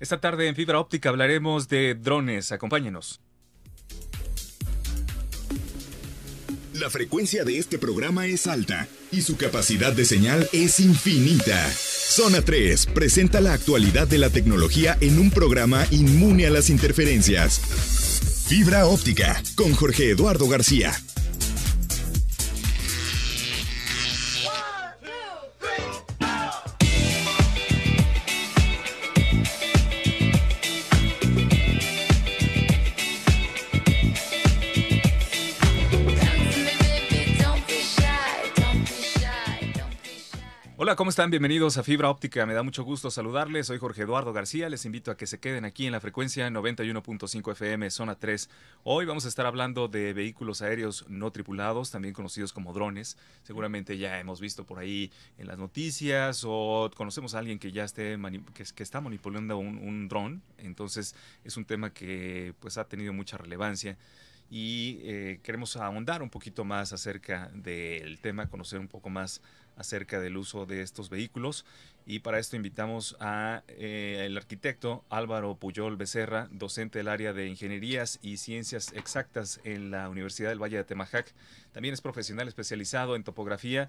Esta tarde en Fibra Óptica hablaremos de drones. Acompáñenos. La frecuencia de este programa es alta y su capacidad de señal es infinita. Zona 3 presenta la actualidad de la tecnología en un programa inmune a las interferencias. Fibra óptica con Jorge Eduardo García, ¿cómo están? Bienvenidos a Fibra Óptica. Me da mucho gusto saludarles. Soy Jorge Eduardo García. Les invito a que se queden aquí en la frecuencia 91.5 FM, zona 3. Hoy vamos a estar hablando de vehículos aéreos no tripulados, también conocidos como drones. Seguramente ya hemos visto por ahí en las noticias o conocemos a alguien que ya esté que, está manipulando un, un dron. Entonces es un tema que pues ha tenido mucha relevancia y eh, queremos ahondar un poquito más acerca del tema, conocer un poco más acerca del uso de estos vehículos. Y para esto invitamos al eh, arquitecto Álvaro Puyol Becerra, docente del área de Ingenierías y Ciencias Exactas en la Universidad del Valle de Temajac. También es profesional especializado en topografía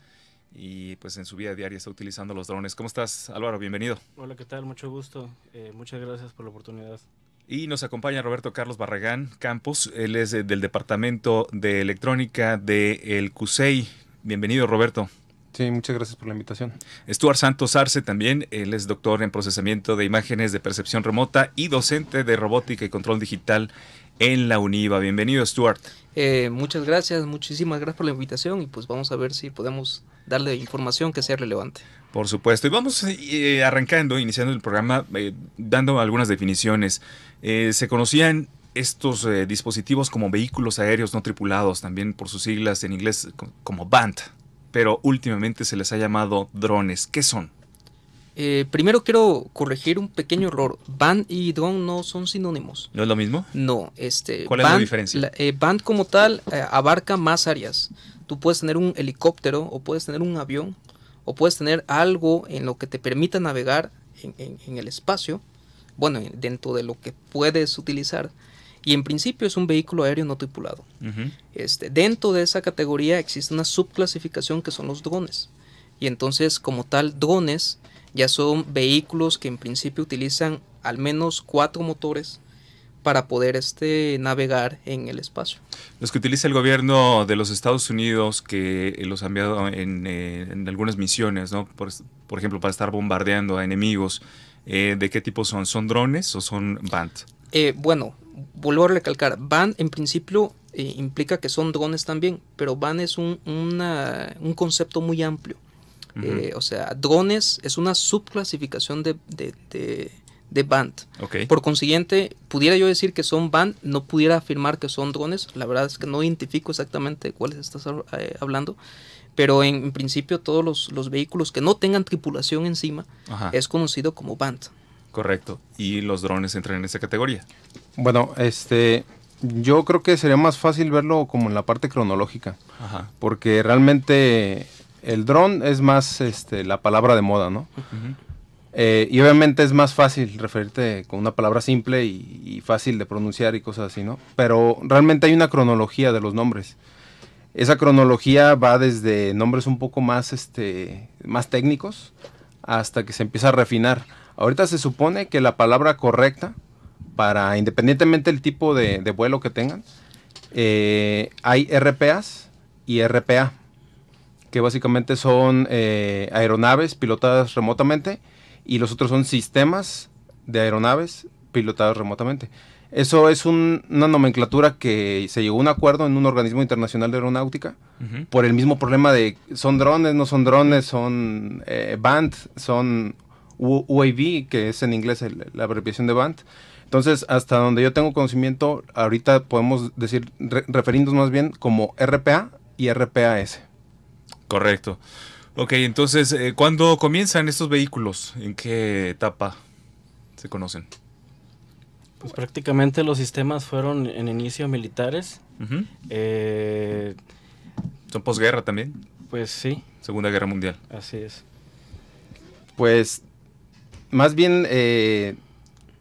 y pues en su vida diaria está utilizando los drones. ¿Cómo estás, Álvaro? Bienvenido. Hola, ¿qué tal? Mucho gusto. Eh, muchas gracias por la oportunidad. Y nos acompaña Roberto Carlos Barragán Campos. Él es eh, del Departamento de Electrónica del de CUSEI. Bienvenido, Roberto. Sí, muchas gracias por la invitación. Stuart Santos Arce también, él es doctor en procesamiento de imágenes de percepción remota y docente de robótica y control digital en la UNIVA. Bienvenido, Stuart. Eh, muchas gracias, muchísimas gracias por la invitación y pues vamos a ver si podemos darle información que sea relevante. Por supuesto, y vamos eh, arrancando, iniciando el programa, eh, dando algunas definiciones. se conocían estos dispositivos como vehículos aéreos no tripulados, también por sus siglas en inglés como BANT, pero últimamente se les ha llamado drones. ¿Qué son? Eh, primero quiero corregir un pequeño error. Band y drone no son sinónimos. ¿No es lo mismo? No. Este, ¿Cuál es la diferencia? band eh, como tal eh, abarca más áreas. Tú puedes tener un helicóptero o puedes tener un avión o puedes tener algo en lo que te permita navegar en, en el espacio, bueno, dentro de lo que puedes utilizar y en principio es un vehículo aéreo no tripulado. este, dentro de esa categoría existe una subclasificación que son los drones. Y entonces, como tal, drones ya son vehículos que en principio utilizan al menos cuatro motores para poder este, navegar en el espacio. Los que utiliza el gobierno de los Estados Unidos, que los ha enviado eh, en, algunas misiones, ¿no? por, ejemplo, para estar bombardeando a enemigos, eh, ¿de qué tipo son? ¿Son drones o son BANT? Eh, bueno, vuelvo a recalcar, van en principio eh, implica que son drones también, pero van es un, concepto muy amplio. Eh, o sea, drones es una subclasificación de, de, band. Por consiguiente, pudiera yo decir que son band, no pudiera afirmar que son drones. La verdad es que no identifico exactamente de cuáles estás eh, hablando. Pero en, principio todos los, vehículos que no tengan tripulación encima es conocido como band. Correcto. ¿Y los drones entran en esa categoría? Bueno, este, yo creo que sería más fácil verlo como en la parte cronológica, porque realmente el dron es más este, la palabra de moda, ¿no? Eh, y obviamente es más fácil referirte con una palabra simple y, y, fácil de pronunciar y cosas así, ¿no? Pero realmente hay una cronología de los nombres. Esa cronología va desde nombres un poco más, este, más técnicos hasta que se empieza a refinar. Ahorita se supone que la palabra correcta para, independientemente del tipo de, vuelo que tengan, eh, hay RPAs y RPA, que básicamente son eh, aeronaves pilotadas remotamente y los otros son sistemas de aeronaves pilotadas remotamente. Eso es una nomenclatura que se llegó a un acuerdo en un organismo internacional de aeronáutica por el mismo problema de son drones, no son drones, son eh, son UAV, que es en inglés la abreviación de BAND, entonces, hasta donde yo tengo conocimiento, ahorita podemos decir, re, más bien como RPA y RPAS. Correcto. Ok, entonces, eh, ¿cuándo comienzan estos vehículos? ¿En qué etapa se conocen? Pues prácticamente los sistemas fueron en inicio militares. Eh, ¿Son posguerra también? Pues sí. Segunda Guerra Mundial. Así es. Pues más bien eh,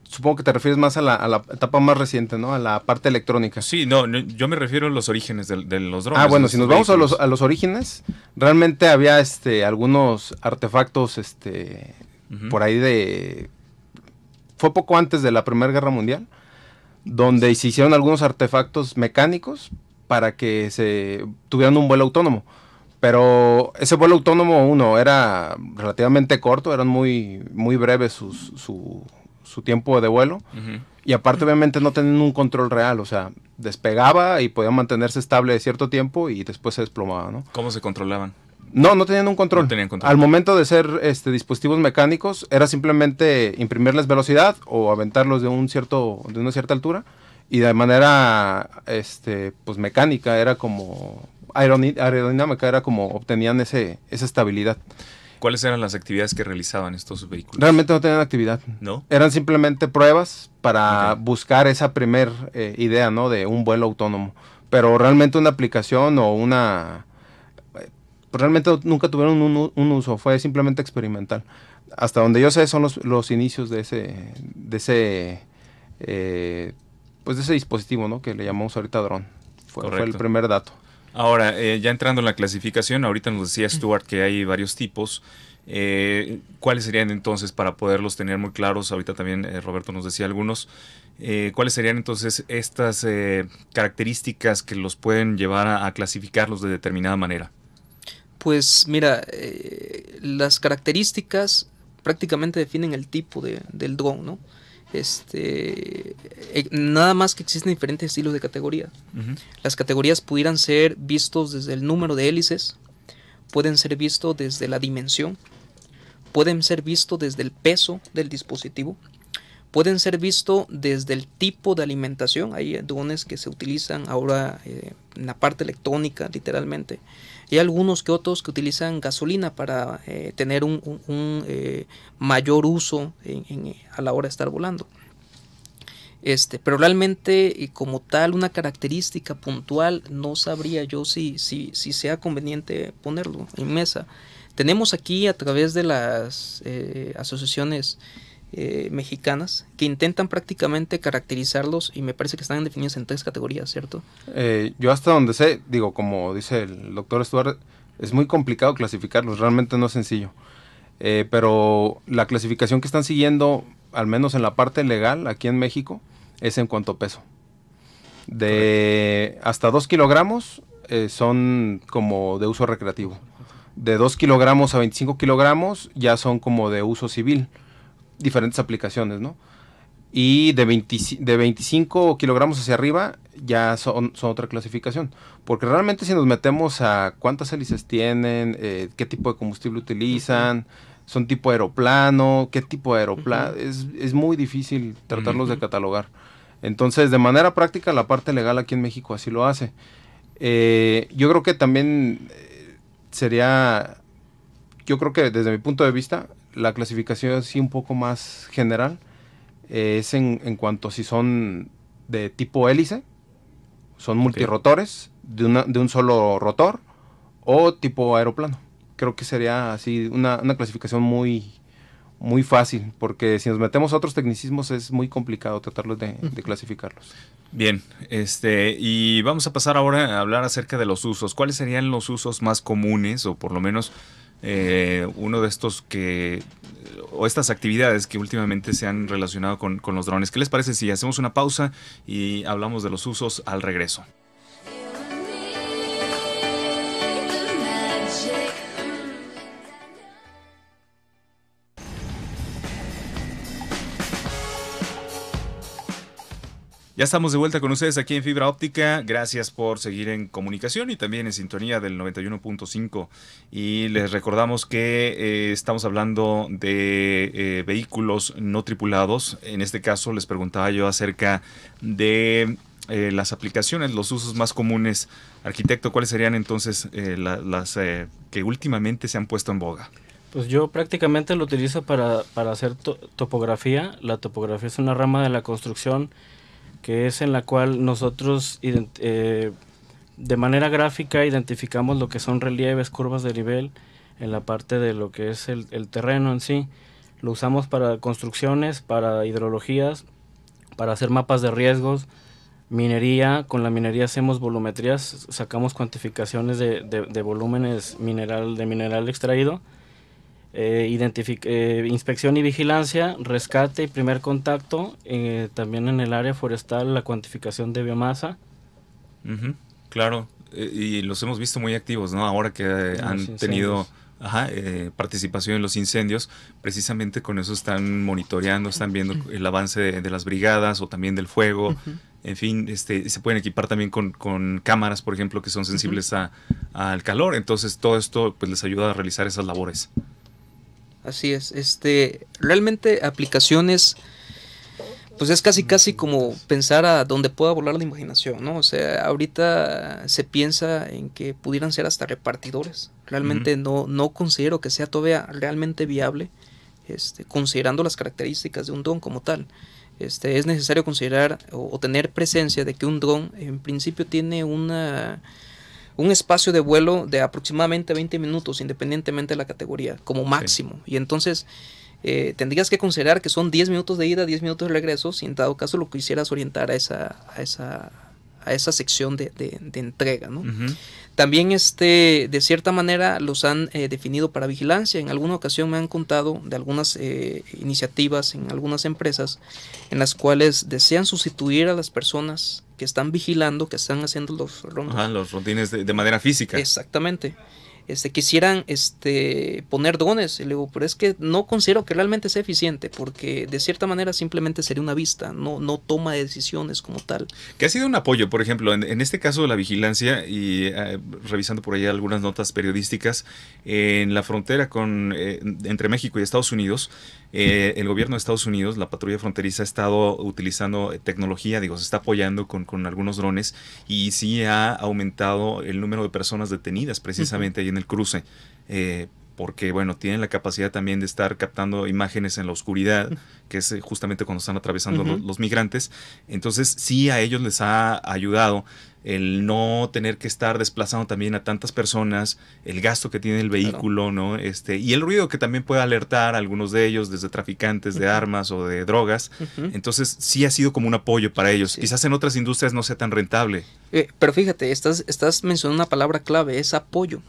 supongo que te refieres más a la, etapa más reciente, ¿no? A la parte electrónica. Sí, no, yo me refiero a los orígenes de, los drones. Ah, bueno, si nos vamos a los, a los orígenes, realmente había este, algunos artefactos este, por ahí de... Fue poco antes de la Primera Guerra Mundial, donde se hicieron algunos artefactos mecánicos para que se tuvieran un vuelo autónomo. Pero ese vuelo autónomo, uno, era relativamente corto, eran muy, muy breves sus, su, su tiempo de vuelo. Y aparte, obviamente, no tenían un control real. O sea, despegaba y podía mantenerse estable de cierto tiempo y después se desplomaba, ¿no? ¿Cómo se controlaban? No, no tenían un control. control. Al momento de ser este, dispositivos mecánicos, era simplemente imprimirles velocidad o aventarlos de, un cierto, de una cierta altura. Y de manera este, pues, mecánica, era como aerodinámica, era como obtenían ese, esa estabilidad. ¿Cuáles eran las actividades que realizaban estos vehículos? Realmente no tenían actividad. ¿No? Eran simplemente pruebas para buscar esa primer eh, idea, ¿no? De un vuelo autónomo. Pero realmente una aplicación o una... Eh, realmente nunca tuvieron un, uso, fue simplemente experimental. Hasta donde yo sé son los, los inicios de ese... De ese eh, pues de ese dispositivo, ¿no? Que le llamamos ahorita dron. fue el primer dato. Ahora, eh, ya entrando en la clasificación, ahorita nos decía mm. Stuart que hay varios tipos. Eh, ¿Cuáles serían entonces, para poderlos tener muy claros, ahorita también eh, Roberto nos decía algunos, cuáles serían entonces estas características que los pueden llevar a, clasificarlos de determinada manera? Pues mira, las características prácticamente definen el tipo del drone, ¿no? este eh, nada más que existen diferentes estilos de categoría. Las categorías pudieran ser vistos desde el número de hélices, pueden ser vistos desde la dimensión, pueden ser vistos desde el peso del dispositivo, pueden ser vistos desde el tipo de alimentación, hay drones que se utilizan ahora eh, en la parte electrónica literalmente, y hay algunos que otros que utilizan gasolina para eh, tener un, eh, mayor uso eh, a la hora de estar volando. Este, pero realmente como tal una característica puntual no sabría yo si, si, si sea conveniente ponerlo en mesa. Tenemos aquí a través de las asociaciones eh, mexicanas que intentan prácticamente caracterizarlos y me parece que están definidos en tres categorías, ¿cierto? Eh, yo hasta donde sé, digo, como dice el doctor Stuart, es muy complicado clasificarlos, realmente no es sencillo. Eh, pero la clasificación que están siguiendo, al menos en la parte legal aquí en México, es en cuanto a peso. De hasta 2 kilogramos son como de uso recreativo. De 2 kilogramos a 25 kilogramos ya son como de uso civil diferentes aplicaciones, ¿no? Y de, de 25 kilogramos hacia arriba ya son, otra clasificación. Porque realmente si nos metemos a cuántas hélices tienen, eh, qué tipo de combustible utilizan, son tipo aeroplano, qué tipo de aeroplano, es, muy difícil tratarlos de catalogar. Entonces, de manera práctica, la parte legal aquí en México así lo hace. Eh, yo creo que también eh, sería, yo creo que desde mi punto de vista, la clasificación así un poco más general eh, es en, en, cuanto a si son de tipo hélice, son multirotores multirrotores de, de un solo rotor o tipo aeroplano. Creo que sería así una, clasificación muy, muy fácil, porque si nos metemos a otros tecnicismos es muy complicado tratarlos de, de, clasificarlos. Bien, este, y vamos a pasar ahora a hablar acerca de los usos. ¿Cuáles serían los usos más comunes o por lo menos eh, uno de estos que o estas actividades que últimamente se han relacionado con, con los drones. ¿Qué les parece si hacemos una pausa y hablamos de los usos al regreso? Ya estamos de vuelta con ustedes aquí en Fibra Óptica. Gracias por seguir en comunicación y también en sintonía del 91.5. Y les recordamos que eh, estamos hablando de eh, vehículos no tripulados. En este caso les preguntaba yo acerca de eh, las aplicaciones, los usos más comunes. Arquitecto, ¿cuáles serían entonces las que últimamente se han puesto en boga? Pues yo prácticamente lo utilizo para, hacer topografía. La topografía es una rama de la construcción que es en la cual nosotros eh, de manera gráfica identificamos lo que son relieves, curvas de nivel, en la parte de lo que es el, terreno en sí. Lo usamos para construcciones, para hidrologías, para hacer mapas de riesgos, minería, con la minería hacemos volumetrías, sacamos cuantificaciones de, de, de volúmenes mineral, de mineral extraído eh, eh, inspección y vigilancia, rescate y primer contacto, eh, también en el área forestal la cuantificación de biomasa. claro, eh, y los hemos visto muy activos, ¿no? Ahora que han tenido participación en los incendios, precisamente con eso están monitoreando, están viendo el avance de, las brigadas o también del fuego. En fin, este, se pueden equipar también con, cámaras, por ejemplo, que son sensibles al calor. Entonces, todo esto pues, les ayuda a realizar esas labores. Así es, este, realmente aplicaciones, pues es casi casi como pensar a donde pueda volar la imaginación, ¿no? O sea, ahorita se piensa en que pudieran ser hasta repartidores. Realmente no, no considero que sea todavía realmente viable, este, considerando las características de un dron como tal. Este, es necesario considerar o, o tener presencia de que un dron en principio tiene una un espacio de vuelo de aproximadamente 20 minutos, independientemente de la categoría, como máximo. Y entonces eh, tendrías que considerar que son 10 minutos de ida, 10 minutos de regreso, si en dado caso lo quisieras orientar a esa, a esa, a esa sección de, de, entrega. También, este, de cierta manera, los han eh, definido para vigilancia. En alguna ocasión me han contado de algunas eh, iniciativas en algunas empresas en las cuales desean sustituir a las personas que están vigilando, que están haciendo los rondines. los rondines de, manera física. Exactamente. Este, quisieran este, poner dones, pero es que no considero que realmente sea eficiente, porque de cierta manera simplemente sería una vista, no, no toma decisiones como tal. Que ha sido un apoyo, por ejemplo, en, este caso de la vigilancia, y eh, revisando por ahí algunas notas periodísticas, en la frontera con, eh, entre México y Estados Unidos, eh, el gobierno de Estados Unidos, la patrulla fronteriza, ha estado utilizando eh, tecnología, digo, se está apoyando con, algunos drones y sí ha aumentado el número de personas detenidas precisamente ahí en el cruce. Eh, porque bueno, tienen la capacidad también de estar captando imágenes en la oscuridad, que es justamente cuando están atravesando los, migrantes. Entonces, sí a ellos les ha ayudado el no tener que estar desplazando también a tantas personas, el gasto que tiene el vehículo, ¿no? Este, y el ruido que también puede alertar a algunos de ellos, desde traficantes de armas o de drogas. Entonces, sí ha sido como un apoyo para ellos. Quizás en otras industrias no sea tan rentable. Eh, pero fíjate, estás, estás mencionando una palabra clave, es apoyo.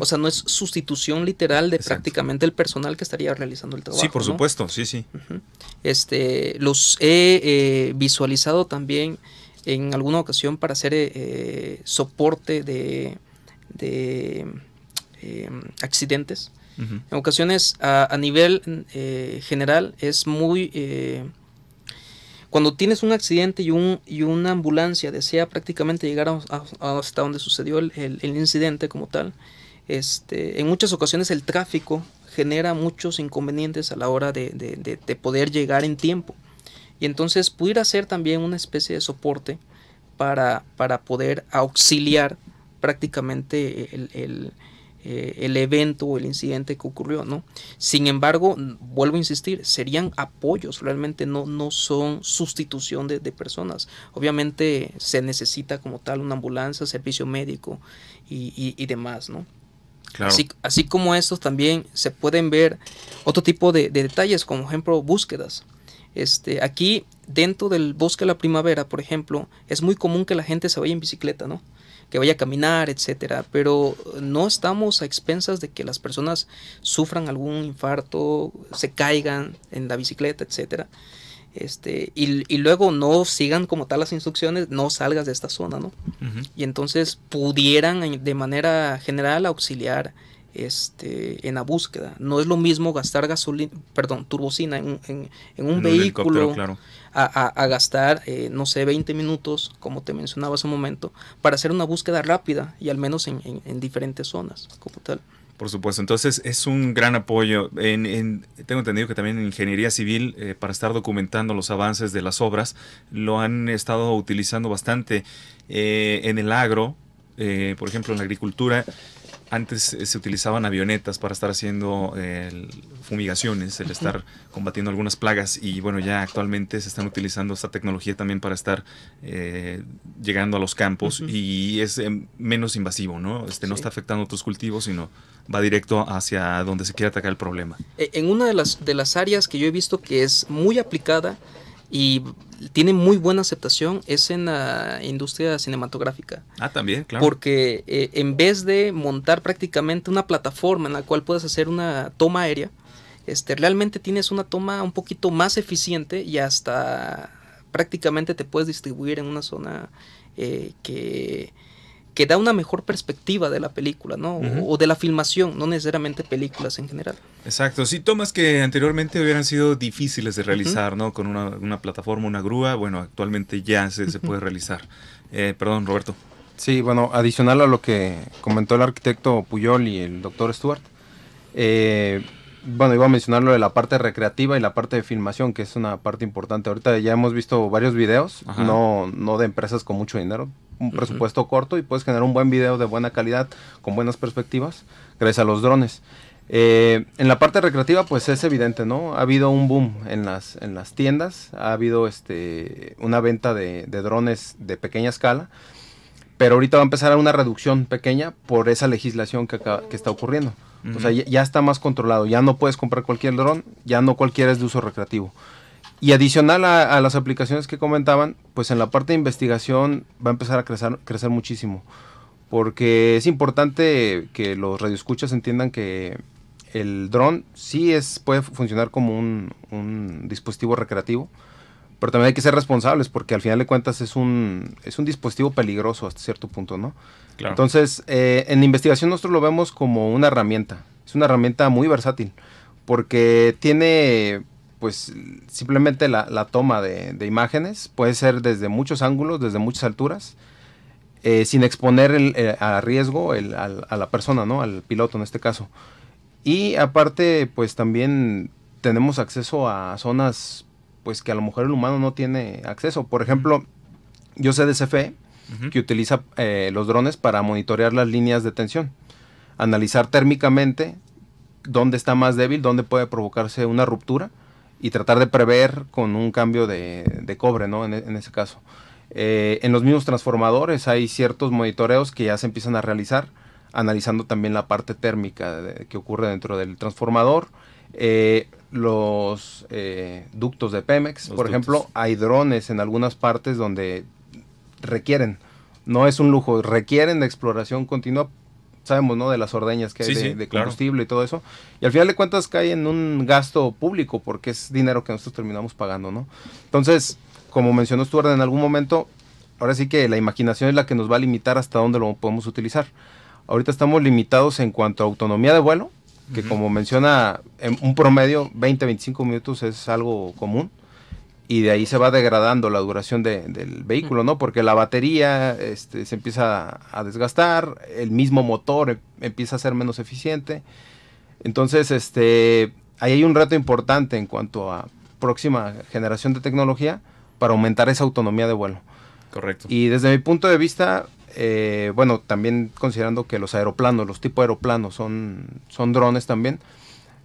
O sea, no es sustitución literal de prácticamente el personal que estaría realizando el trabajo. Sí, por supuesto, sí, sí. Este, los he eh, visualizado también en alguna ocasión para hacer eh, eh, soporte de, eh, accidentes. En ocasiones a, nivel general es muy... cuando tienes un accidente y, un, y una ambulancia desea prácticamente llegar hasta donde sucedió el, incidente como tal, este, en muchas ocasiones el tráfico genera muchos inconvenientes a la hora de poder llegar en tiempo y entonces pudiera ser también una especie de soporte para, para poder auxiliar prácticamente eh, el, evento o el incidente que ocurrió, ¿no? Sin embargo, vuelvo a insistir, serían apoyos, realmente no, no son sustitución de, personas. Obviamente se necesita como tal una ambulancia, servicio médico y, demás, ¿no? Así, como estos también se pueden ver otro tipo de, de detalles, como ejemplo búsquedas. Este, aquí dentro del bosque de la primavera, por ejemplo, es muy común que la gente se vaya en bicicleta, ¿no? Que vaya a caminar, etcétera, pero no estamos a expensas de que las personas sufran algún infarto, se caigan en la bicicleta, etcétera. Este, y, luego no sigan como tal las instrucciones, no salgas de esta zona, ¿no? Y entonces pudieran de manera general auxiliar este, en la búsqueda. No es lo mismo gastar gasolina, perdón, turbocina en, en, un vehículo claro. a, gastar, eh, no sé, 20 minutos, como te mencionaba hace un momento, para hacer una búsqueda rápida y al menos en, diferentes zonas como tal. Por supuesto, entonces es un gran apoyo. En, tengo entendido que también en ingeniería civil, eh, para estar documentando los avances de las obras, lo han estado utilizando bastante eh, en el agro, por ejemplo, en la agricultura antes eh, se utilizaban avionetas para estar haciendo fumigaciones, el estar combatiendo algunas plagas y bueno, ya actualmente se están utilizando esta tecnología también para estar eh, llegando a los campos y es eh, menos invasivo, ¿no? Este, no está afectando otros cultivos, sino va directo hacia donde se quiere atacar el problema. E, en una de las, de las áreas que yo he visto que es muy aplicada, y tiene muy buena aceptación es en la industria cinematográfica. Ah, también, claro. Porque eh, en vez de montar prácticamente una plataforma en la cual puedes hacer una toma aérea, este, realmente tienes una toma un poquito más eficiente y hasta prácticamente te puedes distribuir en una zona eh, que que da una mejor perspectiva de la película, ¿no? o, de la filmación, no necesariamente películas en general. Exacto, sí, tomas que anteriormente hubieran sido difíciles de realizar, ¿no? Con una, plataforma, una grúa, bueno, actualmente ya se, puede realizar. Eh, perdón, Roberto. Sí, bueno, adicional a lo que comentó el arquitecto Puyol y el doctor Stuart, eh, bueno, iba a mencionar lo de la parte recreativa y la parte de filmación, que es una parte importante. Ahorita ya hemos visto varios videos, no, no de empresas con mucho dinero, un presupuesto corto y puedes generar un buen video de buena calidad, con buenas perspectivas, gracias a los drones. Eh, en la parte recreativa, pues es evidente, ¿no? Ha habido un boom en las, en las tiendas, ha habido este, una venta de, drones de pequeña escala, pero ahorita va a empezar una reducción pequeña por esa legislación que, está ocurriendo. O sea, ya, está más controlado, ya no puedes comprar cualquier dron, ya no cualquiera es de uso recreativo. Y adicional a, las aplicaciones que comentaban, pues en la parte de investigación va a empezar a crecer, muchísimo. Porque es importante que los radioescuchas entiendan que el dron sí es, puede funcionar como un, dispositivo recreativo, pero también hay que ser responsables porque al final de cuentas es un, es un dispositivo peligroso hasta cierto punto, ¿no? Entonces, eh, en investigación nosotros lo vemos como una herramienta, es una herramienta muy versátil porque tiene pues simplemente la, toma de, imágenes puede ser desde muchos ángulos, desde muchas alturas, eh, sin exponer eh, a riesgo a la persona, ¿no? Al piloto en este caso. Y aparte, pues también tenemos acceso a zonas pues que a lo mejor el humano no tiene acceso. Por ejemplo, yo sé de CFE que utiliza eh, los drones para monitorear las líneas de tensión, analizar térmicamente dónde está más débil, dónde puede provocarse una ruptura y tratar de prever con un cambio de, cobre, ¿no? En, ese caso. Eh, en los mismos transformadores hay ciertos monitoreos que ya se empiezan a realizar, analizando también la parte térmica que ocurre dentro del transformador. Eh, los eh, ductos de Pemex, por ejemplo, hay drones en algunas partes donde requieren, no es un lujo, requieren de exploración continua sabemos, ¿no? De las ordeñas que hay de, combustible y todo eso. Y al final de cuentas cae en un gasto público porque es dinero que nosotros terminamos pagando, ¿no? Entonces, como mencionó Stuart en algún momento, ahora sí que la imaginación es la que nos va a limitar hasta dónde lo podemos utilizar. Ahorita estamos limitados en cuanto a autonomía de vuelo, que como menciona, en un promedio 20-25 minutos es algo común y de ahí se va degradando la duración del vehículo, ¿no? Porque la batería este, se empieza a desgastar, el mismo motor em, empieza a ser menos eficiente. Entonces, este, ahí hay un reto importante en cuanto a próxima generación de tecnología para aumentar esa autonomía de vuelo. Correcto. Y desde mi punto de vista, eh, bueno, también considerando que los aeroplanos, los de aeroplanos son, son drones también,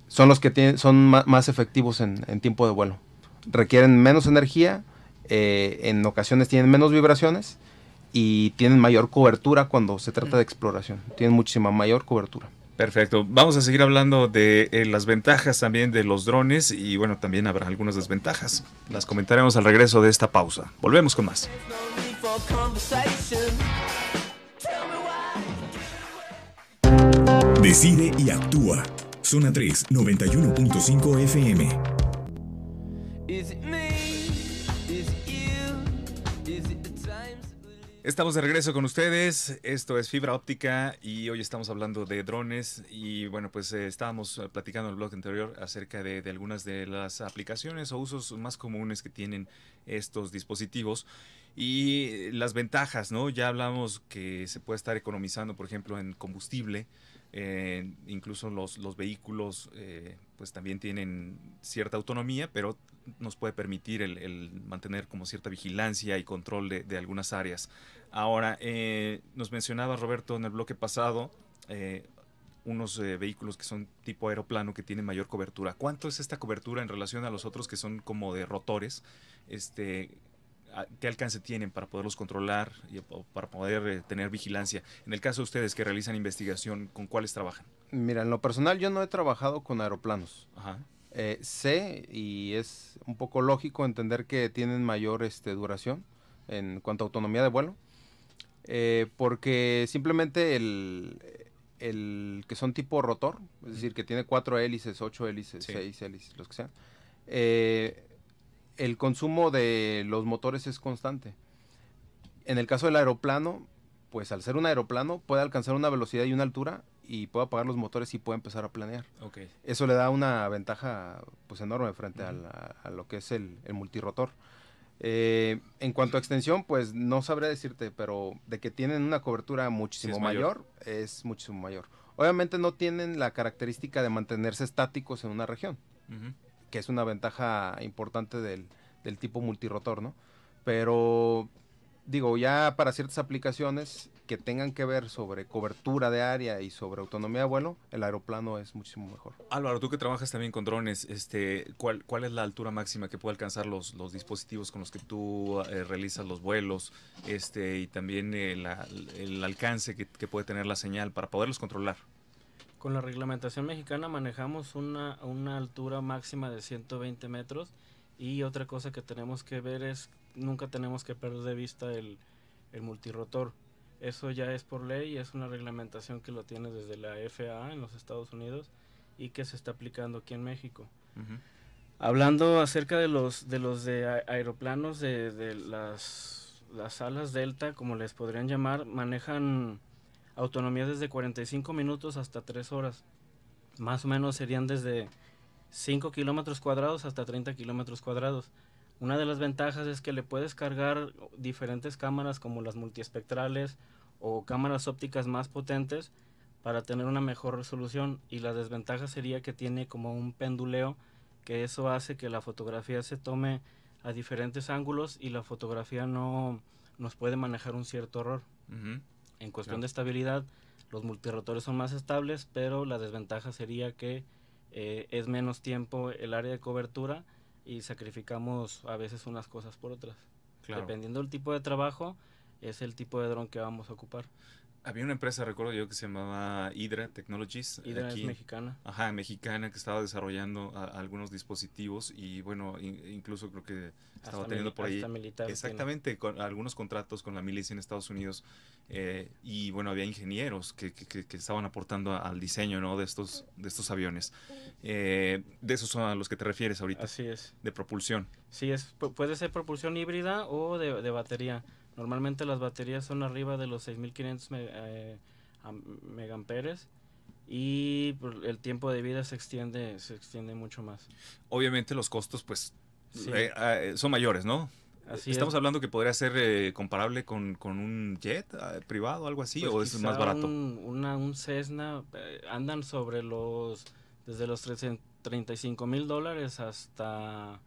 son los que tienen, son más, efectivos en tiempo de vuelo requieren menos energía, eh, en ocasiones tienen menos vibraciones y tienen mayor cobertura cuando se trata de exploración. Tienen muchísima mayor cobertura. Perfecto. Vamos a seguir hablando de eh, las ventajas también de los drones y bueno, también habrá algunas desventajas. Las comentaremos al regreso de esta pausa. Volvemos con más. Decide y actúa. Zona 3, 91.5 FM. Estamos de regreso con ustedes, esto es Fibra Óptica y hoy estamos hablando de drones y bueno pues eh, estábamos eh, platicando en el blog anterior acerca de, algunas de las aplicaciones o usos más comunes que tienen estos dispositivos y las ventajas, ¿no? Ya hablamos que se puede estar economizando por ejemplo en combustible, eh, incluso los, vehículos pues también tienen cierta autonomía pero nos puede permitir el, mantener como cierta vigilancia y control de, algunas áreas. Ahora, eh, nos mencionaba Roberto en el bloque pasado eh, unos eh, vehículos que son tipo aeroplano que tienen mayor cobertura. ¿Cuánto es esta cobertura en relación a los otros que son como de rotores? Este, ¿Qué alcance tienen para poderlos controlar y para poder tener vigilancia? En el caso de ustedes que realizan investigación, ¿con cuáles trabajan? Mira, en lo personal yo no he trabajado con aeroplanos. Ajá eh, sé y es un poco lógico entender que tienen mayor este, duración en cuanto a autonomía de vuelo, eh, porque simplemente el, que son tipo rotor, es decir, que tiene cuatro hélices, ocho hélices, seis hélices, los que sean, eh, el consumo de los motores es constante. En el caso del aeroplano, pues al ser un aeroplano puede alcanzar una velocidad y una altura y puedo apagar los motores y puedo empezar a planear. Okay. Eso le da una ventaja pues enorme frente a, lo que es el, multirotor. Eh, en cuanto a extensión, pues no sabré decirte, pero de que tienen una cobertura muchísimo mayor, es muchísimo mayor. Obviamente no tienen la característica de mantenerse estáticos en una región, que es una ventaja importante del, del tipo multirotor, ¿no? Pero digo, ya para ciertas aplicaciones que tengan que ver sobre cobertura de área y sobre autonomía de vuelo, el aeroplano es muchísimo mejor. Álvaro, tú que trabajas también con drones, este, ¿cuál, cuál es la altura máxima que puede alcanzar los, los dispositivos con los que tú eh, realizas los vuelos este, y también eh, el alcance que, que puede tener la señal para poderlos controlar? Con la reglamentación mexicana manejamos una, una, altura máxima de 120 metros y otra cosa que tenemos que ver es nunca tenemos que perder de vista el, el multirotor. Eso ya es por ley, es una reglamentación que lo tiene desde la FAA en los Estados Unidos y que se está aplicando aquí en México. Hablando acerca de los de los de aeroplanos de, las, las alas delta, como les podrían llamar, manejan autonomía desde 45 minutos hasta 3 horas. Más o menos serían desde 5 kilómetros cuadrados hasta 30 kilómetros cuadrados. Una de las ventajas es que le puedes cargar diferentes cámaras como las multiespectrales o cámaras ópticas más potentes para tener una mejor resolución y la desventaja sería que tiene como un penduleo que eso hace que la fotografía se tome a diferentes ángulos y la fotografía no nos puede manejar un cierto error. En cuestión de estabilidad, los multirrotores son más estables, pero la desventaja sería que eh, es menos tiempo el área de cobertura y sacrificamos a veces unas cosas por otras. Dependiendo del tipo de trabajo, es el tipo de dron que vamos a ocupar. Había una empresa, recuerdo yo, que se llamaba Hydra Technologies. Hydra es mexicana. Ajá, mexicana, que estaba desarrollando algunos dispositivos y, bueno, incluso creo que estaba teniendo por ahí. Exactamente, con algunos contratos con la milicia en Estados Unidos. Eh, y, bueno, había ingenieros que, que, estaban aportando al diseño, ¿no? De estos, de estos aviones. Eh, de esos son a los que te refieres ahorita. Así es. De propulsión. Sí, es, puede ser propulsión híbrida o de, de batería Normalmente las baterías son arriba de los 6500 me, eh, megamperes y el tiempo de vida se extiende, se extiende mucho más. Obviamente los costos pues eh, eh, son mayores, ¿no? Estamos hablando que podría ser eh, comparable con, un jet ah, privado, algo así, pues o es más barato. Un, un Cessna andan sobre los desde los 35 mil dólares hasta,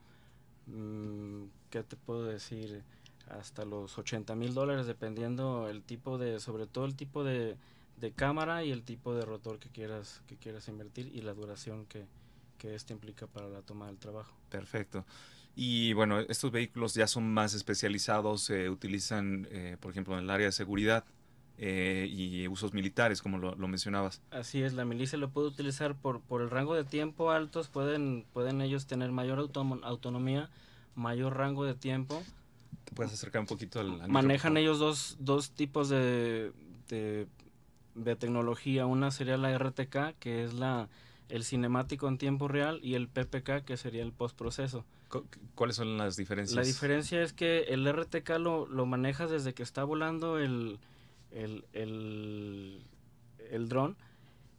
mm, ¿qué te puedo decir? hasta los 80 mil dólares dependiendo el tipo de, sobre todo el tipo de, de, cámara y el tipo de rotor que quieras, que quieras invertir y la duración que, que esto implica para la toma del trabajo. Perfecto. Y bueno, estos vehículos ya son más especializados, se utilizan, eh, por ejemplo, en el área de seguridad. Eh, y usos militares, como lo, mencionabas. Así es, la milicia lo puede utilizar por, por el rango de tiempo altos, pueden, pueden ellos tener mayor autonomía, mayor rango de tiempo, puedes acercar un poquito Manejan ellos dos, tipos de, tecnología. Una sería la RTK, que es la el cinemático en tiempo real, y el PPK, que sería el postproceso. ¿Cuáles son las diferencias? La diferencia es que el RTK lo, lo manejas desde que está volando el, el, dron.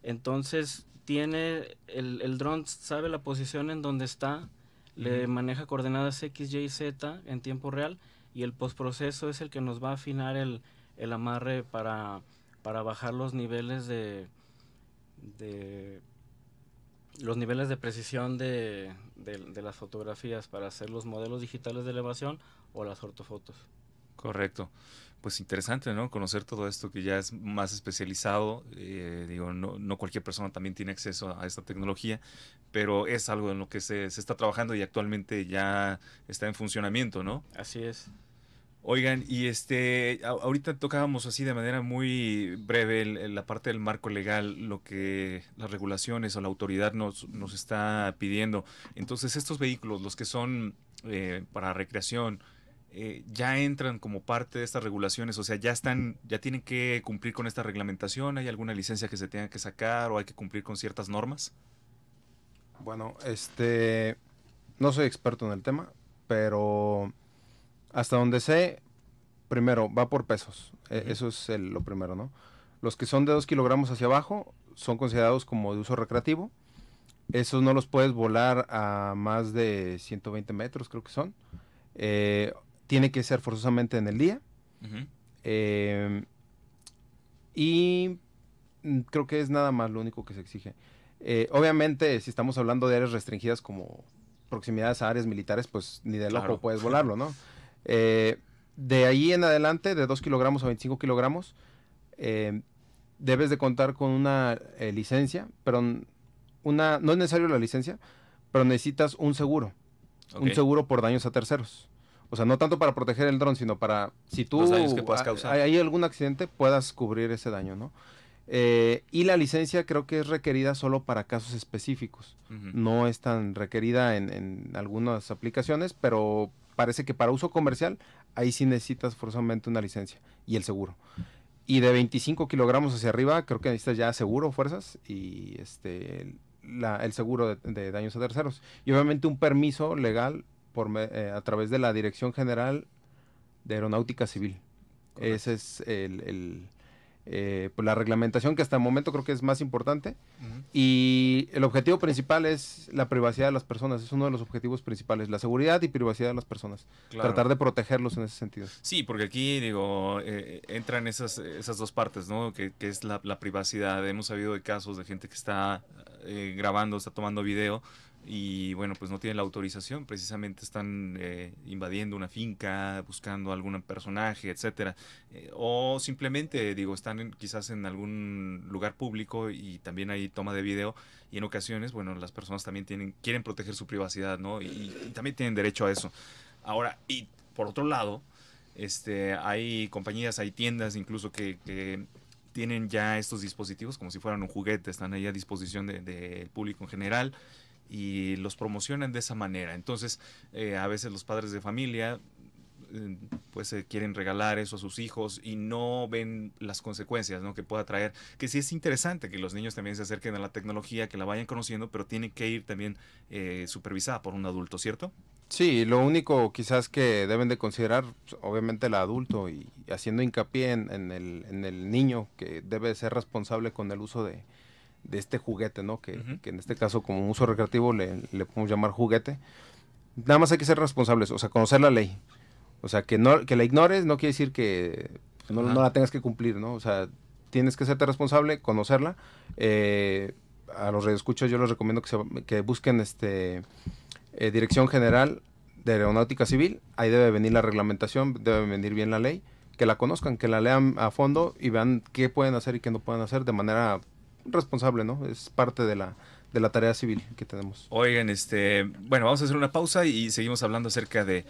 Entonces tiene el, el dron sabe la posición en donde está le maneja coordenadas X, Y, Z en tiempo real y el postproceso es el que nos va a afinar el, el amarre para, para bajar los niveles de, de los niveles de precisión de, de, las fotografías para hacer los modelos digitales de elevación o las ortofotos. Correcto pues interesante, ¿no? Conocer todo esto que ya es más especializado. Eh, digo, no, cualquier persona también tiene acceso a esta tecnología, pero es algo en lo que se, está trabajando y actualmente ya está en funcionamiento, ¿no? Así es. Oigan, y este, ahorita tocábamos así de manera muy breve la parte del marco legal, lo que las regulaciones o la autoridad nos, está pidiendo. Entonces, estos vehículos, los que son eh, para recreación, eh, ya entran como parte de estas regulaciones, o sea, ya están, ya tienen que cumplir con esta reglamentación, ¿hay alguna licencia que se tenga que sacar o hay que cumplir con ciertas normas? Bueno, este, no soy experto en el tema, pero hasta donde sé, primero, va por pesos, e, eso es lo primero, ¿no? Los que son de 2 kilogramos hacia abajo son considerados como de uso recreativo, esos no los puedes volar a más de 120 metros, creo que son. Eh, tiene que ser forzosamente en el día. Em, y mm, creo que es nada más lo único que se exige. Eh, obviamente, si estamos hablando de áreas restringidas como proximidades a áreas militares, pues ni de loco puedes volarlo, ¿no? Eh, de ahí en adelante, de 2 kilogramos a 25 kilogramos, em, debes de contar con una eh, licencia, pero una, no es necesario la licencia, pero necesitas un seguro, un seguro por daños a terceros. O sea, no tanto para proteger el dron, sino para si tú que causar. Hay, algún accidente, puedas cubrir ese daño, ¿no? Eh, y la licencia creo que es requerida solo para casos específicos. No es tan requerida en, algunas aplicaciones, pero parece que para uso comercial ahí sí necesitas forzosamente una licencia y el seguro. Y de 25 kilogramos hacia arriba creo que necesitas ya seguro, fuerzas y este el seguro de, de daños a terceros. Y obviamente un permiso legal eh, a través de la Dirección General de Aeronáutica Civil. Esa Ese es el, eh, pues, la reglamentación que hasta el momento creo que es más importante. Y el objetivo principal es la privacidad de las personas, es uno de los objetivos principales, la seguridad y privacidad de las personas. Tratar de protegerlos en ese sentido. Sí, porque aquí, digo, eh, entran esas, esas dos partes, ¿no? Que, es la, privacidad. Hemos sabido de casos de gente que está grabando, está tomando video y bueno, pues no tienen la autorización, precisamente están eh, invadiendo una finca, buscando algún personaje, etcétera, eh, o simplemente, digo, están en, quizás en algún lugar público y también hay toma de video y en ocasiones, bueno, las personas también tienen quieren proteger su privacidad, ¿no? Y, también tienen derecho a eso. Ahora, y por otro lado, este, hay compañías, hay tiendas incluso que, que tienen ya estos dispositivos como si fueran un juguete, están ahí a disposición del público en general y los promocionan de esa manera. Entonces, eh, a veces los padres de familia eh, pues quieren regalar eso a sus hijos y no ven las consecuencias ¿no? que pueda traer. Que sí es interesante que los niños también se acerquen a la tecnología, que la vayan conociendo, pero tiene que ir también eh, supervisada por un adulto, ¿cierto? Sí, lo único quizás que deben de considerar, obviamente, el adulto y, haciendo hincapié en, el, en el niño que debe ser responsable con el uso de, de este juguete, ¿no? Que, en este caso como uso recreativo le, podemos llamar juguete. Nada más hay que ser responsables, o sea, conocer la ley. O sea, que, no, que la ignores no quiere decir que pues, no, la tengas que cumplir, ¿no? O sea, tienes que serte responsable, conocerla. Eh, a los radioescuchos yo les recomiendo que, busquen este eh, Dirección General de Aeronáutica Civil. Ahí debe venir la reglamentación, debe venir bien la ley. Que la conozcan, que la lean a fondo y vean qué pueden hacer y qué no pueden hacer de manera responsable, ¿no? Es parte de la, de la tarea civil que tenemos. Oigan, este, bueno, vamos a hacer una pausa y seguimos hablando acerca de,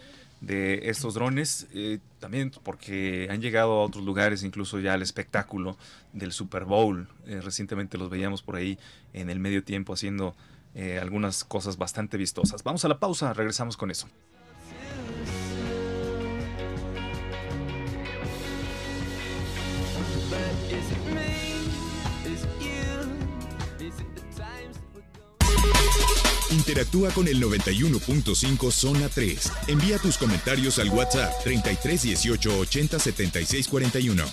estos drones, eh, también porque han llegado a otros lugares, incluso ya al espectáculo del Super Bowl. Eh, recientemente los veíamos por ahí en el medio tiempo haciendo eh, algunas cosas bastante vistosas. Vamos a la pausa, regresamos con eso. Interactúa con el 91.5 Zona 3. Envía tus comentarios al WhatsApp 3318 18 80 76 41.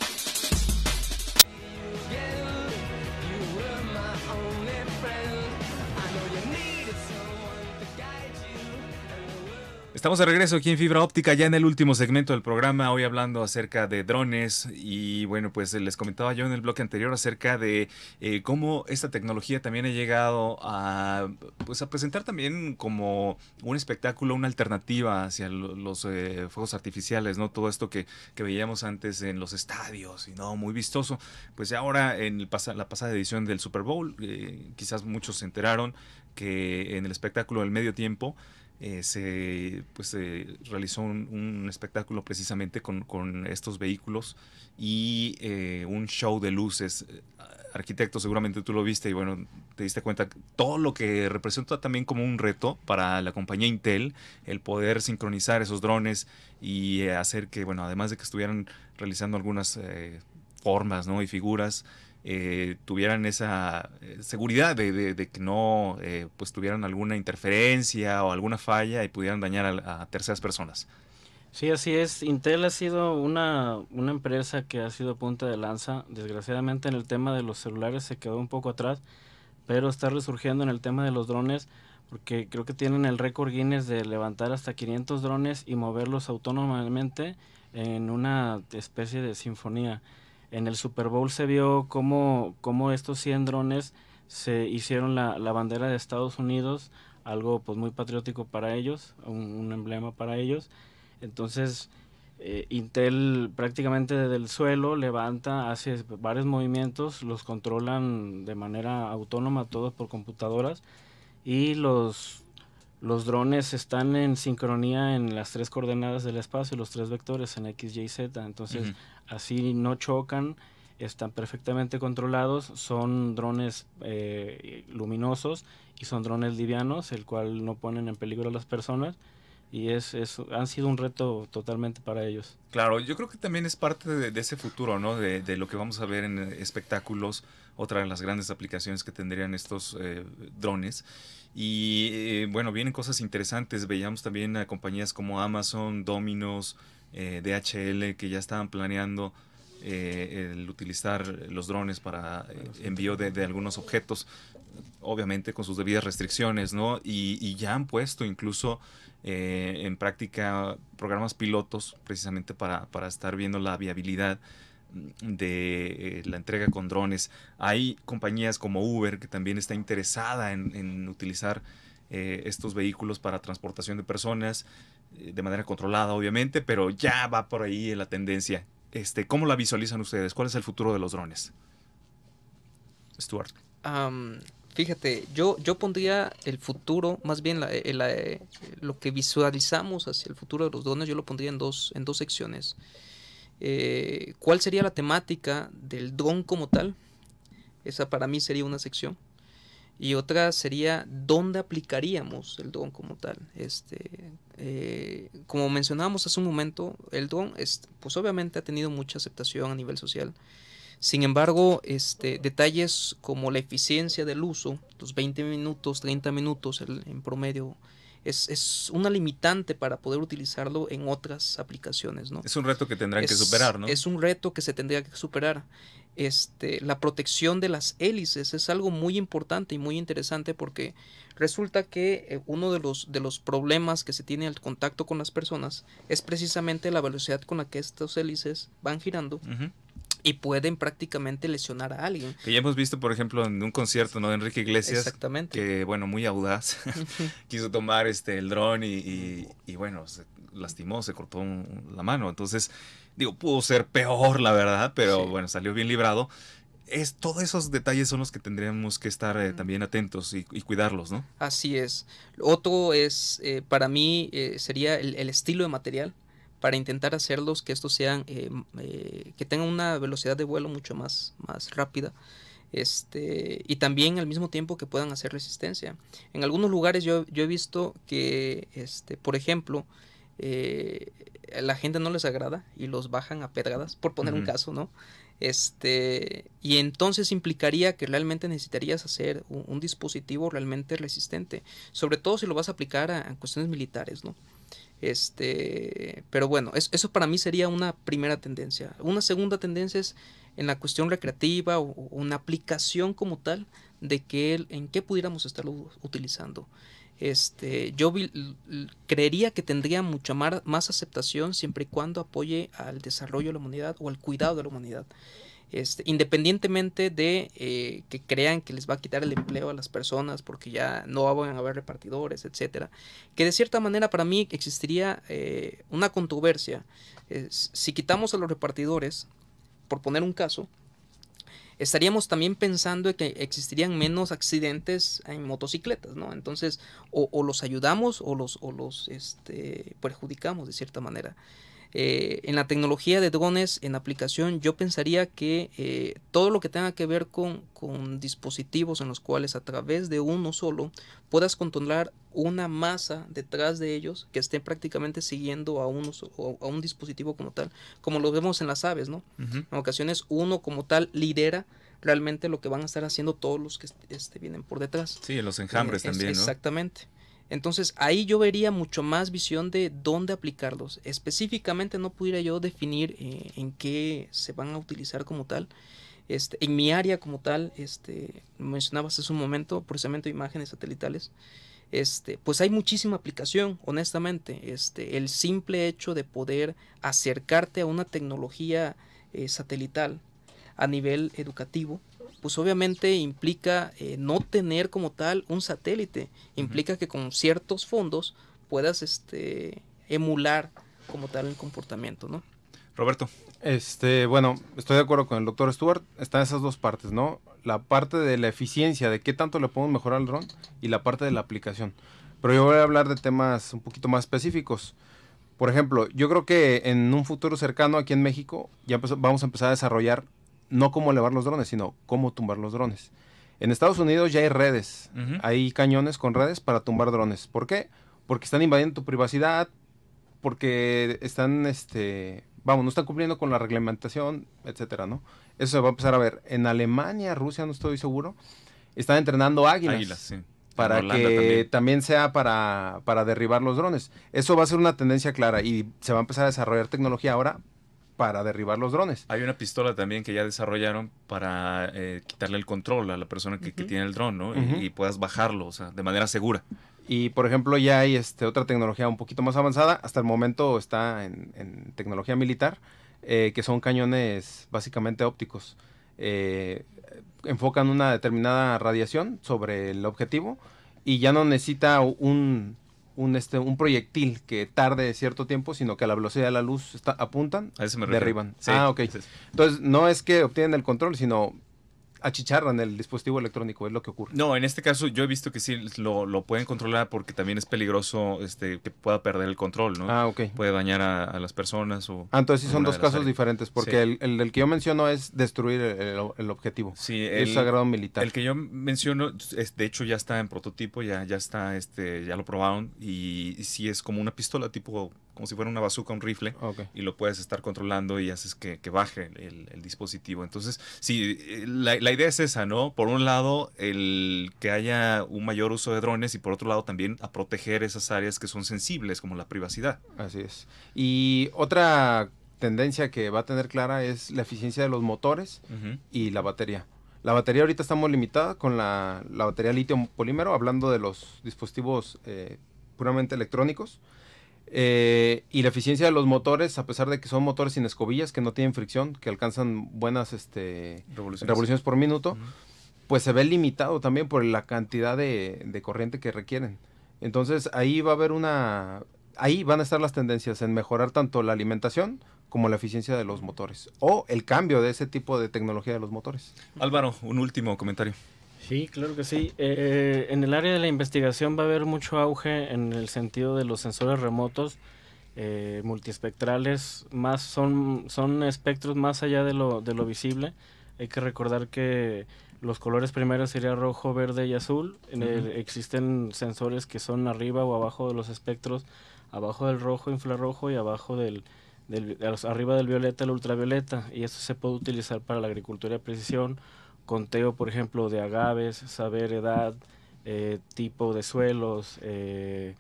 Estamos de regreso aquí en Fibra Óptica, ya en el último segmento del programa, hoy hablando acerca de drones y bueno, pues les comentaba yo en el bloque anterior acerca de eh, cómo esta tecnología también ha llegado a, pues, a presentar también como un espectáculo, una alternativa hacia los eh, fuegos artificiales, ¿no? Todo esto que, veíamos antes en los estadios y no, muy vistoso. Pues ahora en la pasada edición del Super Bowl, eh, quizás muchos se enteraron que en el espectáculo del medio tiempo, eh, se pues, realizó un, espectáculo precisamente con, estos vehículos y eh, un show de luces. Arquitecto, seguramente tú lo viste y bueno, te diste cuenta todo lo que representa también como un reto para la compañía Intel, el poder sincronizar esos drones y eh, hacer que, bueno, además de que estuvieran realizando algunas formas ¿no? y figuras, eh, tuvieran esa eh, seguridad de, que no eh, pues tuvieran alguna interferencia o alguna falla y pudieran dañar a, terceras personas. Sí, así es. Intel ha sido una, una, empresa que ha sido punta de lanza. Desgraciadamente en el tema de los celulares se quedó un poco atrás, pero está resurgiendo en el tema de los drones porque creo que tienen el récord Guinness de levantar hasta 500 drones y moverlos autónomamente en una especie de sinfonía en el Super Bowl se vio cómo, cómo estos 100 drones se hicieron la, la, bandera de Estados Unidos, algo pues muy patriótico para ellos, un, emblema para ellos. Entonces, eh, Intel prácticamente desde el suelo levanta, hace varios movimientos, los controlan de manera autónoma, todos por computadoras, y los los drones están en sincronía en las tres coordenadas del espacio, los tres vectores en X, Y, y Z. Entonces, así no chocan, están perfectamente controlados, son drones eh, luminosos y son drones livianos, el cual no ponen en peligro a las personas y es, han sido un reto totalmente para ellos. Claro, yo creo que también es parte de, ese futuro, ¿no? De, lo que vamos a ver en espectáculos, otra de las grandes aplicaciones que tendrían estos eh, drones. Y eh, bueno, vienen cosas interesantes. Veíamos también a compañías como Amazon, Domino's, eh, DHL, que ya estaban planeando eh, el utilizar los drones para envío de, algunos objetos, obviamente con sus debidas restricciones, ¿no? Y, ya han puesto incluso en práctica programas pilotos precisamente para, para estar viendo la viabilidad de eh, la entrega con drones. Hay compañías como Uber que también está interesada en, utilizar eh, estos vehículos para transportación de personas eh, de manera controlada, obviamente, pero ya va por ahí la tendencia. Este, ¿Cómo la visualizan ustedes? ¿Cuál es el futuro de los drones? Stuart. fíjate, yo, yo pondría el futuro, más bien lo que visualizamos hacia el futuro de los drones, yo lo pondría en dos, en dos secciones eh, cuál sería la temática del dron como tal. Esa para mí sería una sección. Y otra sería dónde aplicaríamos el dron como tal. Este, eh, como mencionábamos hace un momento, el dron es, este, pues obviamente ha tenido mucha aceptación a nivel social. Sin embargo, este, detalles como la eficiencia del uso, los 20 minutos, 30 minutos en promedio es, una limitante para poder utilizarlo en otras aplicaciones, ¿no? Es un reto que tendrán que superar, ¿no? Es un reto que se tendría que superar. Este, la protección de las hélices es algo muy importante y muy interesante porque resulta que eh, uno de los, de los problemas que se tiene al contacto con las personas es precisamente la velocidad con la que estas hélices van girando y pueden prácticamente lesionar a alguien. Que ya hemos visto, por ejemplo, en un concierto ¿no? de Enrique Iglesias, Exactamente. que bueno, muy audaz, quiso tomar este el dron y, y, mm. bueno, se lastimó, se cortó la mano. Entonces, digo, pudo ser peor, la verdad, pero bueno, salió bien librado. Es, todos esos detalles son los que tendríamos que estar eh, mm. también atentos y, cuidarlos, ¿no? Así es. Otro es, eh, para mí, eh, sería el, estilo de material para intentar hacerlos que estos sean, eh, eh, que tengan una velocidad de vuelo mucho más, más rápida. Este, y también al mismo tiempo que puedan hacer resistencia. En algunos lugares yo, he visto que, este, por ejemplo, eh, la gente no les agrada y los bajan a pedradas, por poner un caso, ¿no? Este, y entonces implicaría que realmente necesitarías hacer un, dispositivo realmente resistente, sobre todo si lo vas a aplicar a cuestiones militares, ¿no? Este, pero bueno, eso para mí sería una primera tendencia. Una segunda tendencia es en la cuestión recreativa o, una aplicación como tal de que en qué pudiéramos estarlo utilizando. Este, yo creería que tendría mucha más aceptación siempre y cuando apoye al desarrollo de la humanidad o al cuidado de la humanidad. Este, independientemente de eh, que crean que les va a quitar el empleo a las personas porque ya no van a haber repartidores, etcétera, que de cierta manera para mí existiría eh, una controversia. si quitamos a los repartidores, por poner un caso, estaríamos también pensando que existirían menos accidentes en motocicletas, ¿no? Entonces, o, los ayudamos o los, los este, perjudicamos de cierta manera. Eh, en la tecnología de drones, en aplicación, yo pensaría que eh, todo lo que tenga que ver con, con, dispositivos en los cuales a través de uno solo puedas controlar una masa detrás de ellos que esté prácticamente siguiendo a, uno, a un dispositivo como tal, como lo vemos en las aves, ¿no? En ocasiones uno como tal lidera realmente lo que van a estar haciendo todos los que este, vienen por detrás. Sí, los enjambres eh, también. Exactamente. Entonces ahí yo vería mucho más visión de dónde aplicarlos. Específicamente no pudiera yo definir eh, en qué se van a utilizar como tal. Este, en mi área como tal, este, mencionabas hace un momento, procesamiento de imágenes satelitales. Este, pues hay muchísima aplicación, honestamente. Este, el simple hecho de poder acercarte a una tecnología eh, satelital a nivel educativo, pues obviamente implica eh, no tener como tal un satélite, implica que con ciertos fondos puedas este, emular como tal el comportamiento, ¿no? Roberto. Este, bueno, estoy de acuerdo con el doctor Stuart, están esas dos partes, ¿no? La parte de la eficiencia, de qué tanto le podemos mejorar al dron, y la parte de la aplicación. Pero yo voy a hablar de temas un poquito más específicos. Por ejemplo, yo creo que en un futuro cercano aquí en México ya vamos a empezar a desarrollar no cómo elevar los drones, sino cómo tumbar los drones. En Estados Unidos ya hay redes, hay cañones con redes para tumbar drones. ¿Por qué? Porque están invadiendo tu privacidad, porque están, este, vamos, no están cumpliendo con la reglamentación, etcétera, ¿no? Eso se va a empezar a ver. En Alemania, Rusia, no estoy seguro, están entrenando águilas. Para que también. también, sea para, para derribar los drones. Eso va a ser una tendencia clara y se va a empezar a desarrollar tecnología ahora para derribar los drones. Hay una pistola también que ya desarrollaron para eh, quitarle el control a la persona que, tiene el dron, ¿no? y, puedas bajarlo, o sea, de manera segura. Y por ejemplo, ya hay este, otra tecnología un poquito más avanzada, hasta el momento está en, tecnología militar, eh, que son cañones básicamente ópticos. Eh, enfocan una determinada radiación sobre el objetivo y ya no necesita un un, este, un proyectil que tarde cierto tiempo, sino que a la velocidad de la luz está, apuntan, derriban. ah, Entonces, no es que obtienen el control, sino achicharran el dispositivo electrónico, es lo que ocurre. No, en este caso yo he visto que sí lo, pueden controlar porque también es peligroso este, que pueda perder el control, ¿no? Ah, ok. Puede dañar a, las personas o... Ah, entonces sí son dos casos diferentes, porque el, el, que yo menciono es destruir el, objetivo. Sí, el, el, sagrado militar. El que yo menciono, es, de hecho ya está en prototipo, ya, ya está, este, ya lo probaron y, y sí es como una pistola tipo como si fuera una bazuca, un rifle, y lo puedes estar controlando y haces que, que baje el, dispositivo. Entonces, sí, eh, la, idea es esa, ¿no? Por un lado, el que haya un mayor uso de drones y por otro lado también a proteger esas áreas que son sensibles, como la privacidad. Así es. Y otra tendencia que va a tener clara es la eficiencia de los motores y la batería. La batería ahorita está muy limitada con la, batería litio polímero, hablando de los dispositivos eh, puramente electrónicos. Eh, y la eficiencia de los motores, a pesar de que son motores sin escobillas, que no tienen fricción, que alcanzan buenas este, revoluciones. por minuto, pues se ve limitado también por la cantidad de, de, corriente que requieren. Entonces ahí va a haber una... Ahí van a estar las tendencias en mejorar tanto la alimentación como la eficiencia de los motores o el cambio de ese tipo de tecnología de los motores. Álvaro, un último comentario. Sí, claro que sí. Eh, en el área de la investigación va a haber mucho auge en el sentido de los sensores remotos, eh, multiespectrales, más son, son espectros más allá de lo, de lo visible. Hay que recordar que los colores primeros serían rojo, verde y azul. existen sensores que son arriba o abajo de los espectros, abajo del rojo, infrarrojo y abajo del, del arriba del violeta, el ultravioleta. Y esto se puede utilizar para la agricultura de precisión conteo, por ejemplo, de agaves, saber edad, eh, tipo de suelos, eh,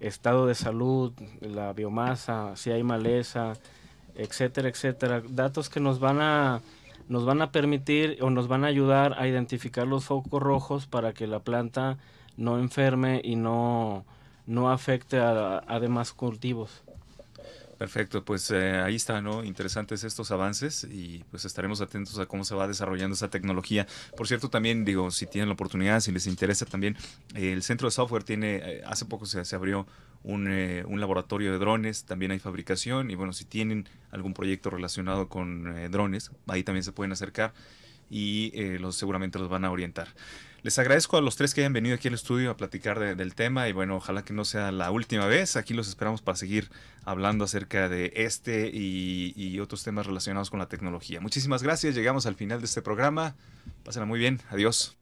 estado de salud, la biomasa, si hay maleza, etcétera, etcétera. Datos que nos van a nos van a permitir o nos van a ayudar a identificar los focos rojos para que la planta no enferme y no, afecte a, a demás cultivos. Perfecto, pues eh, ahí está, ¿no? Interesantes estos avances y pues estaremos atentos a cómo se va desarrollando esa tecnología. Por cierto, también digo, si tienen la oportunidad, si les interesa también, el centro de software tiene, eh, hace poco se, se abrió eh, un, laboratorio de drones, también hay fabricación y bueno, si tienen algún proyecto relacionado con drones, ahí también se pueden acercar y eh, los, seguramente los van a orientar. Les agradezco a los tres que hayan venido aquí al estudio a platicar del tema y bueno, ojalá que no sea la última vez. Aquí los esperamos para seguir hablando acerca de este y, y otros temas relacionados con la tecnología. Muchísimas gracias, llegamos al final de este programa. Pásenla muy bien, adiós.